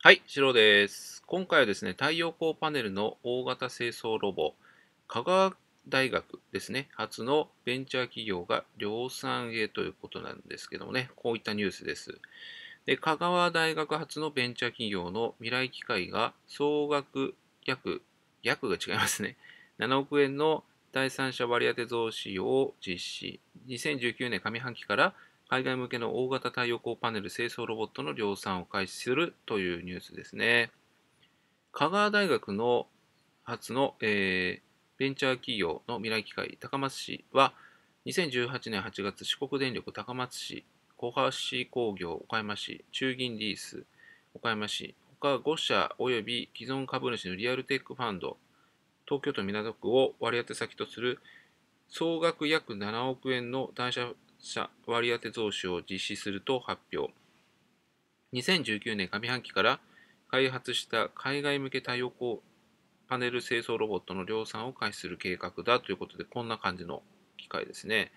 はい、シロです。今回はですね、太陽光パネルの大型清掃ロボ、香川大学ですね、初のベンチャー企業が量産へということなんですけどもね、こういったニュースです。で香川大学発のベンチャー企業の未来機械が総額約、約が違いますね、7億円の第三者割当増資を実施。2019年上半期から海外向けの大型太陽光パネル清掃ロボットの量産を開始するというニュースですね。香川大学の初の、えー、ベンチャー企業の未来機械高松市は、2018年8月、四国電力高松市、小橋工業岡山市、中銀リース岡山市、他5社及び既存株主のリアルテックファンド、東京都港区を割り当て先とする総額約7億円の者割当増資を実施すると発表。2019年上半期から開発した海外向け太陽光パネル清掃ロボットの量産を開始する計画だということで、こんな感じの機械ですね。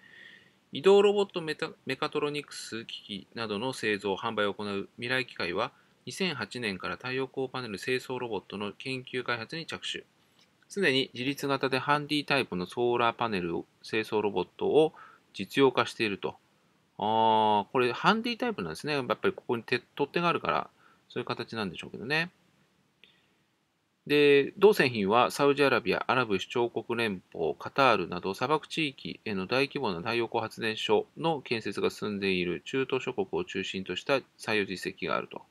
移動ロボットメカトロニクス機器などの製造・販売を行う未来機械は、2008年から太陽光パネル清掃ロボットの研究開発に着手。すでに自立型でハンディタイプのソーラーパネル清掃ロボットを実用化していると。ああ、これハンディタイプなんですね。やっぱりここに手取っ手があるから、そういう形なんでしょうけどね。で、同製品はサウジアラビア、アラブ首長国連邦、カタールなど砂漠地域への大規模な太陽光発電所の建設が進んでいる中東諸国を中心とした採用実績があると。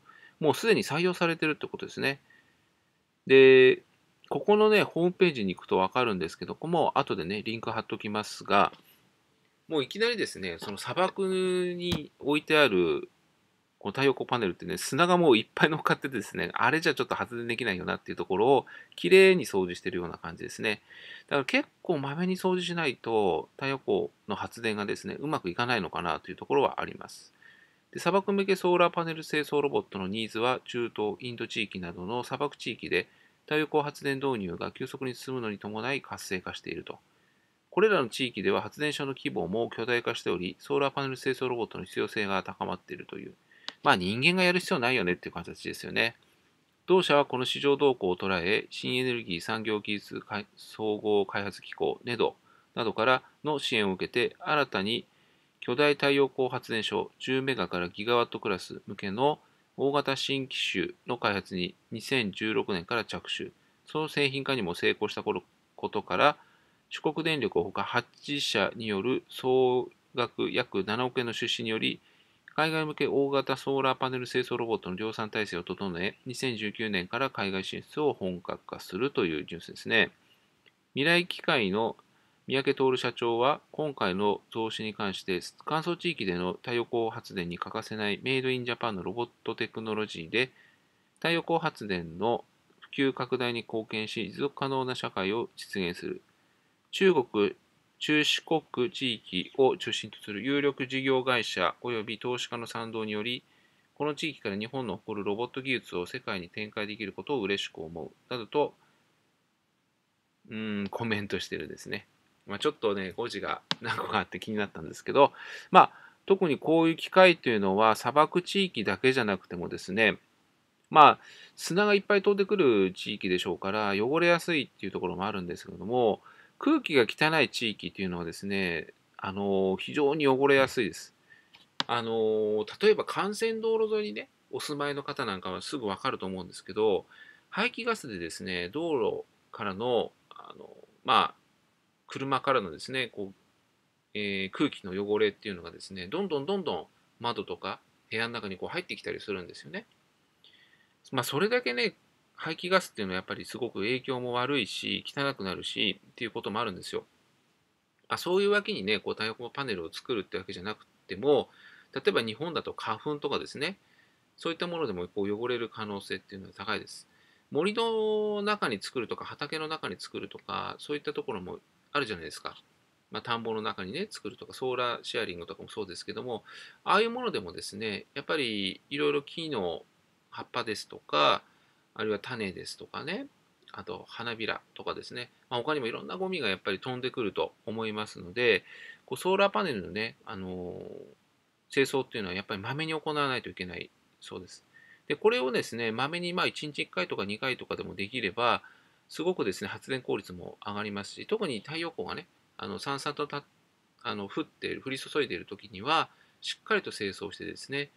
もうすでに採用されてるってことですね。で、ここのね、ホームページに行くとわかるんですけどここも、後でね、リンク貼っときますが、もういきなりですね、その砂漠に置いてあるこの太陽光パネルってね、砂がもういっぱい乗っかっててですね、あれじゃちょっと発電できないよなっていうところをきれいに掃除してるような感じですね。だから結構まめに掃除しないと太陽光の発電がですね、うまくいかないのかなというところはあります。で砂漠向けソーラーパネル清掃ロボットのニーズは中東、インド地域などの砂漠地域で太陽光発電導入が急速に進むのに伴い活性化していると。これらの地域では発電所の規模も巨大化しており、ソーラーパネル清掃ロボットの必要性が高まっているという、まあ人間がやる必要ないよねっていう形ですよね。同社はこの市場動向を捉え、新エネルギー産業技術総合開発機構、NEDO などからの支援を受けて、新たに巨大太陽光発電所10メガからギガワットクラス向けの大型新機種の開発に2016年から着手、その製品化にも成功したことから、四国電力ほか8社による総額約7億円の出資により、海外向け大型ソーラーパネル清掃ロボットの量産体制を整え、2019年から海外進出を本格化するというニュースですね。未来機械の三宅徹社長は、今回の増資に関して、乾燥地域での太陽光発電に欠かせないメイドインジャパンのロボットテクノロジーで、太陽光発電の普及拡大に貢献し、持続可能な社会を実現する。中国、中四国地域を中心とする有力事業会社及び投資家の賛同により、この地域から日本の誇るロボット技術を世界に展開できることを嬉しく思う。などと、うん、コメントしてるんですね。まあ、ちょっとね、誤字が何個かあって気になったんですけど、まあ、特にこういう機械というのは砂漠地域だけじゃなくてもですね、まあ、砂がいっぱい飛んでくる地域でしょうから、汚れやすいっていうところもあるんですけども、空気が汚い地域っていうのはですね、あの非常に汚れやすいです。あの例えば幹線道路沿いにね、お住まいの方なんかはすぐわかると思うんですけど、排気ガスでですね、道路からの、あのまあ、車からのですね、こうえー、空気の汚れっていうのがですね、どんどんどんどん窓とか部屋の中にこう入ってきたりするんですよね。まあ、それだけね、排気ガスっていうのはやっぱりすごく影響も悪いし、汚くなるしっていうこともあるんですよ。あそういうわけにね、こう太陽光パネルを作るってわけじゃなくても、例えば日本だと花粉とかですね、そういったものでもこう汚れる可能性っていうのは高いです。森の中に作るとか、畑の中に作るとか、そういったところもあるじゃないですか。まあ、田んぼの中にね、作るとか、ソーラーシェアリングとかもそうですけども、ああいうものでもですね、やっぱりいろいろ木の葉っぱですとか、あるいは種ですとかね、あと花びらとかですね、まあ、他にもいろんなゴミがやっぱり飛んでくると思いますので、こうソーラーパネルのね、あのー、清掃っていうのはやっぱりまめに行わないといけないそうです。で、これをですね、まめにまあ1日1回とか2回とかでもできれば、すごくですね、発電効率も上がりますし、特に太陽光がね、あのさんさんとたあの降っている、降り注いでいる時には、しっかりと清掃してですね、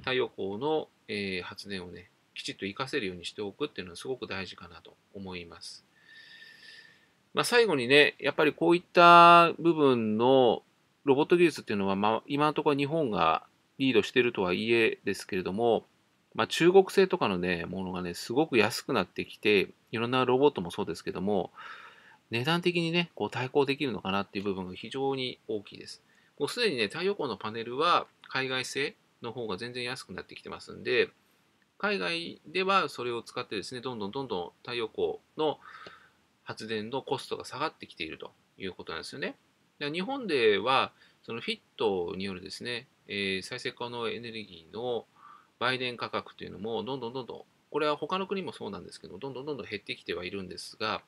太陽光の、えー、発電をね、きちっと活かせるようにしておくっていうのはすごく大事かなと思います。まあ、最後にね、やっぱりこういった部分のロボット技術っていうのは、まあ、今のところ日本がリードしてるとはいえですけれども、まあ、中国製とかのね、ものがね、すごく安くなってきて、いろんなロボットもそうですけども、値段的にね、こう対抗できるのかなっていう部分が非常に大きいです。もうすでにね、太陽光のパネルは海外製の方が全然安くなってきてますんで、海外ではそれを使ってですね、どんどんどんどん太陽光の発電のコストが下がってきているということなんですよね。日本では、そのフィットによるですね、えー、再生可能エネルギーの売電価格というのも、どんどんどんどん、これは他の国もそうなんですけど、どんどんどんどん減ってきてはいるんですが、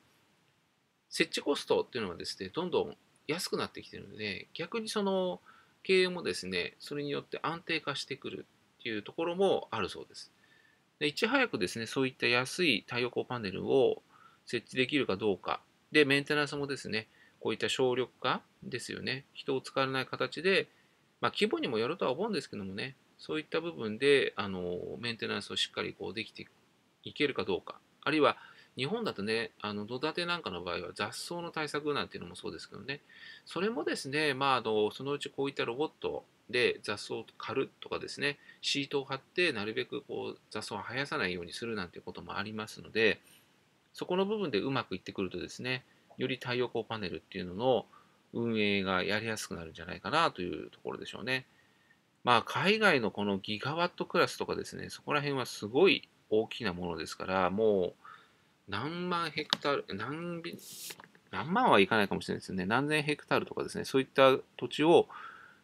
設置コストっていうのはですね、どんどん安くなってきてるので、逆にその経営もですね、それによって安定化してくるっていうところもあるそうです。でいち早くですね、そういった安い太陽光パネルを設置できるかどうか。で、メンテナンスもですね、こういった省力化ですよね。人を使わない形で、まあ、規模にもよるとは思うんですけどもね、そういった部分で、あの、メンテナンスをしっかりこうできていけるかどうか。あるいは、日本だとね、あの土建てなんかの場合は雑草の対策なんていうのもそうですけどね、それもですね、まあ、あのそのうちこういったロボットで雑草を刈るとかですねシートを張ってなるべくこう雑草を生やさないようにするなんていうこともありますのでそこの部分でうまくいってくるとですねより太陽光パネルっていうのの運営がやりやすくなるんじゃないかなというところでしょうね。まあ海外のこのギガワットクラスとかですねそこら辺はすごい大きなものですからもう何万ヘクタール何何万はいかないかもしれないですね何千ヘクタールとかですねそういった土地を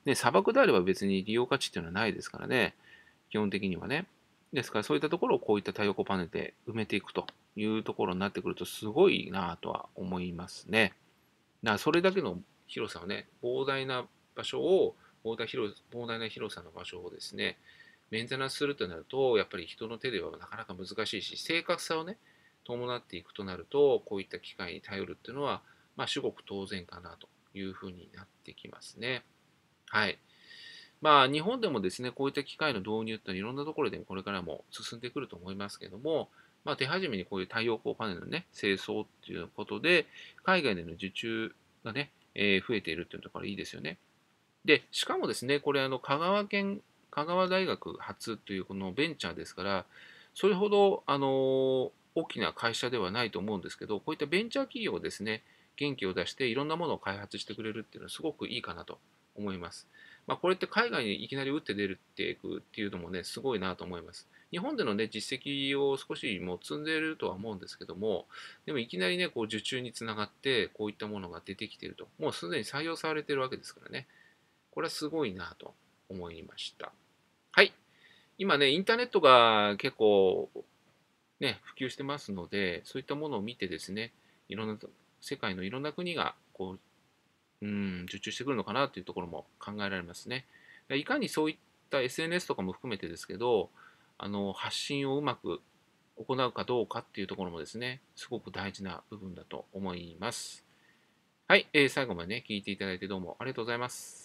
ね、砂漠であれば別に利用価値っていうのはないですからね、基本的にはね。ですからそういったところをこういった太陽光パネルで埋めていくというところになってくるとすごいなとは思いますね。だからそれだけの広さをね、膨大な場所を、膨大広膨大な広さの場所をですね、メンテナンスするとなると、やっぱり人の手ではなかなか難しいし、正確さをね、伴っていくとなると、こういった機械に頼るっていうのは、まあ、至極当然かなというふうになってきますね。はい。まあ、日本でもですね、こういった機械の導入っていろんなところでこれからも進んでくると思いますけども、まあ、手始めにこういう太陽光パネルのね、清掃っていうことで、海外での受注がね、えー、増えているっていうところいいですよね。で、しかもですね、これあの香川県、香川大学発というこのベンチャーですから、それほど、あのー、大きな会社ではないと思うんですけど、こういったベンチャー企業をですね、元気を出していろんなものを開発してくれるっていうのはすごくいいかなと思います。まあ、これって海外にいきなり打って出るっていくっていうのもね、すごいなと思います。日本でのね、実績を少しもう積んでるとは思うんですけども、でもいきなりね、こう受注につながって、こういったものが出てきていると。もうすでに採用されているわけですからね。これはすごいなと思いました。はい。今ね、インターネットが結構、ね、普及してますので、そういったものを見てですね、いろんな、世界のいろんな国が、こう、うん、受注してくるのかなというところも考えられますね。いかにそういった SNS とかも含めてですけど、あの発信をうまく行うかどうかっていうところもですね、すごく大事な部分だと思います。はい、えー、最後までね、聞いていただいてどうもありがとうございます。